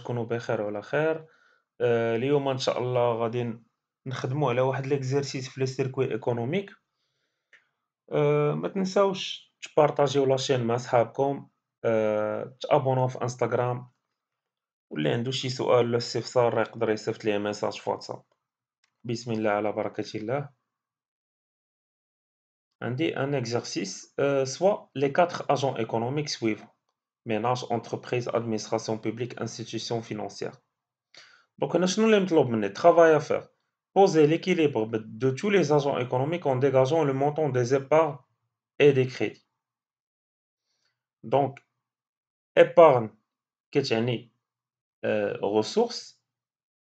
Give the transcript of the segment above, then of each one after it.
تكونوا بخير وعلى خير آه، اليوم ان شاء الله غادي نخدموا على واحد ليكزيرسيس في لي سيركوي ايكونوميك آه، ما تنساوش تبارطاجيو لاشين مع صحابكم آه، تابونوا في انستغرام واللي عنده شي سؤال ولا استفسار يقدر يصيفط لي ميساج في واتساب بسم الله على بركه الله عندي ان اكزرسيس سوا لي 4 اجون ايكونوميك سويفون Ménage, entreprise, administration publique, institutions financières. Donc, nous avons le travail à faire. Poser l'équilibre de tous les agents économiques en dégageant le montant des épargnes et des crédits. Donc, épargne, qu'est-ce euh, ressources,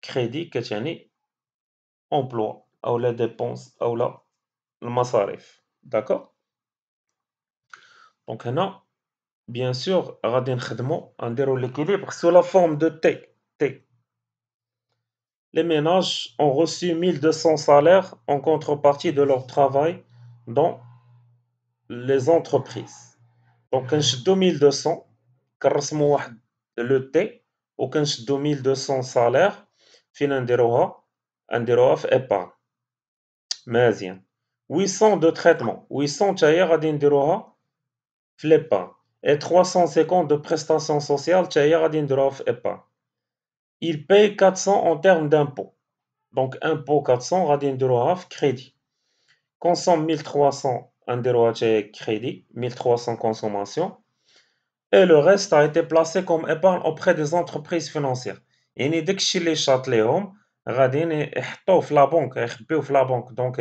crédit, qu'est-ce emploi, ou la dépenses, ou la, le D'accord Donc, maintenant bien sûr, radin khedmo, on l'équilibre sous la forme de T. T. Les ménages ont reçu 1200 salaires en contrepartie de leur travail dans les entreprises. Donc, quand je 2200, karasmo le T, ou 2200 salaires, fin un déroha, un déroha épargne. Mais 800 de traitement. 800 chayer radin déroha, flépargne et 350 de prestations sociales, il paye 400 en termes d'impôts. Donc impôt 400, radin crédit. Consomme 1300 crédit, 1300 consommation. Et le reste a été placé comme épargne auprès des entreprises financières. Et dès que les châtelons, la banque, la banque. Donc,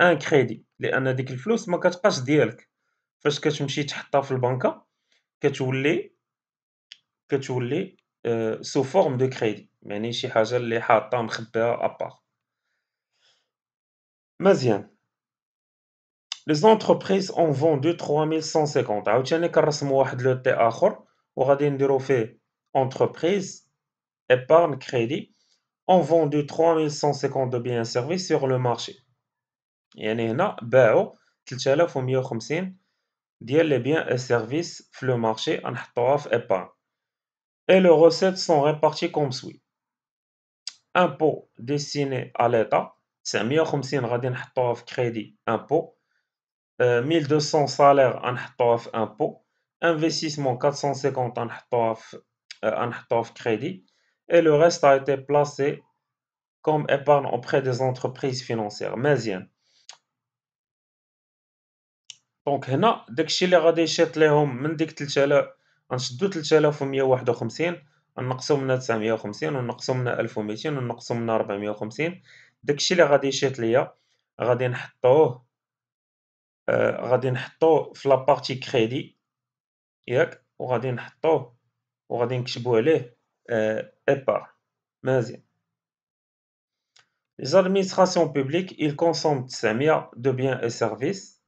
un crédit. le flux, فاش كتمشي تحطها في البنكه كتولي كتولي سو فورم دو كريدي يعني شي حاجه اللي حاطه مخبيها ابار مزيان les entreprises en vendent 3150 عاوتاني كنرسمو واحد لو تي اخر وغادي نديرو فيه entreprise épargne crédit en vendu 3150 de biens et services sur le marché يعني هنا باعوا 3150 ديال لي et اي سيرفيس marché لو مارشي et les recettes sont réparties comme suit. impôt destinés à l'État, 950 غادي نحطوها في crédit impôt, 1200 euh, salaires en impôt, investissement 450 en euh, crédit et le reste a été placé comme épargne auprès des entreprises financières. مزيان. دونك هنا داكشي اللي غادي يشيط ليهم من ديك 3000 غنشدو 3151 نقصوا منها 950 ونقصوا منها 1200 ونقصوا منها 450 داكشي اللي غادي يشيط ليا غادي نحطوه آه غادي نحطوه في لابارتي كريدي ياك وغادي نحطوه وغادي نكتبو عليه آه ايبار مزيان Les administrations publiques, ils consomment 900 de biens et services.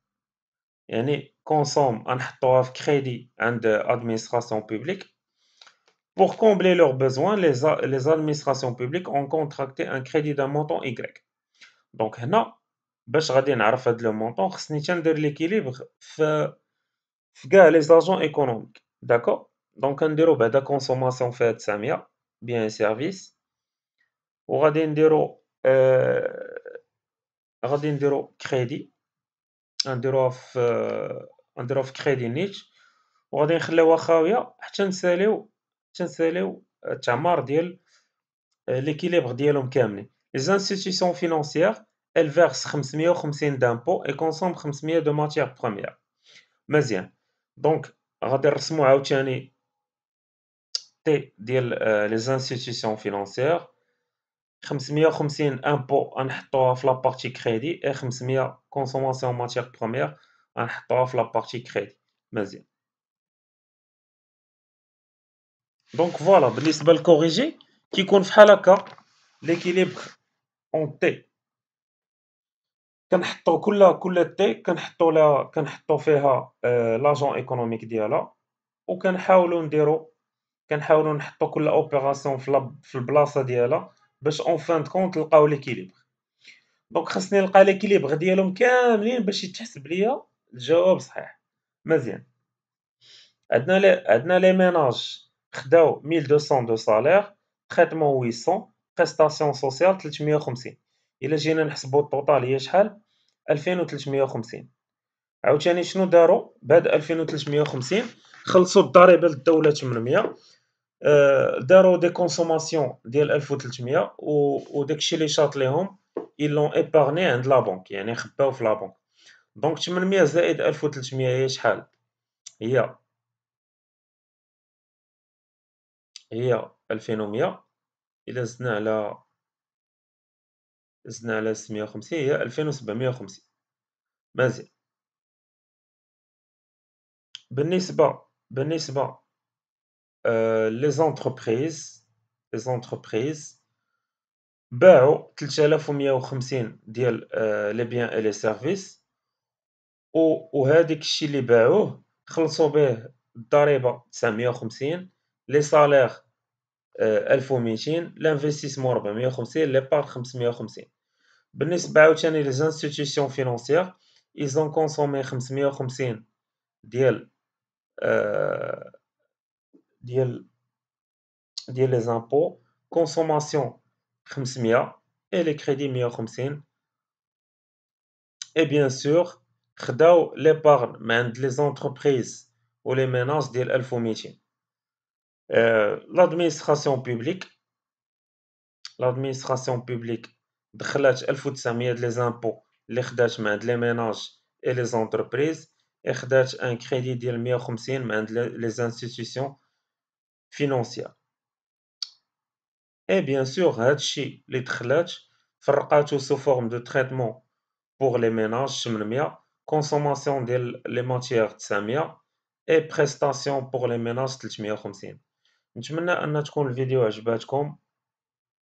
et ils consomment un crédit de l'administration publique. Pour combler leurs besoins, les administrations publiques ont contracté un crédit d'un montant Y. Donc, maintenant, je vais faire le montant, nous vais faire l'équilibre, je les argent économique. D'accord Donc, je vais faire la consommation faite à Samia, biens et services, ou à faire le crédit. باش نديروها في نديروها في كريدي نيت وغادي نخليوها خاويه حتى نساليو حتى نساليو التعمار ديال ليكيليبر ديالهم كاملين les institutions financières elles versent 550 d'impôts et consomment 500 دو matières premières مزيان دونك غادي نرسمو عاوتاني تي ديال لي انستيتيوشن فينانسيير 550 امبو غنحطوها في لابارتي كريدي اي 500 كونسوماسيون ماتيغ بروميير غنحطوها في لابارتي كريدي مزيان دونك فوالا بالنسبه للكوريجي كيكون فحال هكا ليكيليبر اون تي كنحطو كل كل تي كنحطو لها كنحطو فيها لاجون ايكونوميك ديالها وكنحاولو نديرو كنحاولو نحطو كل اوبيراسيون في, في البلاصه ديالها باش اون فان دو كونت نلقاو ليكيليبر دونك خاصني نلقى ليكيليبر ديالهم كاملين باش يتحسب ليا الجواب صحيح مزيان عندنا لي عندنا لي ميناج خداو 1200 دو سالير تريتمون 800 بريستاسيون سوسيال 350 الا جينا نحسبو الطوطال هي شحال 2350 عاوتاني شنو داروا بعد 2350 خلصوا الضريبه للدوله 800 آه، داروا دي كونسوماسيون ديال 1300 وداك الشيء اللي شاط ليهم يلون ايبارني عند لا بنك يعني خباو في لا بنك دونك 800 زائد 1300 هي شحال هي هي 2100 الا زدنا على زدنا على 650 هي 2750 مازال بالنسبه بالنسبه les entreprises les entreprises باعوا 3150 ديال لي بيان اي لي سيرفيس وهذاك الشيء اللي باعوه به الضريبه 450 550 ils ont consommé 550 ديال les impôts consommation et les crédits et bien sûr les l'épargne les entreprises ou les ménages euh, l'administration publique l'administration publique les impôts ménages et les entreprises un crédit les institutions financière. Et bien sûr, Hatchi, les sous forme de traitement pour les ménages, consommation des matières, et prestations pour les ménages,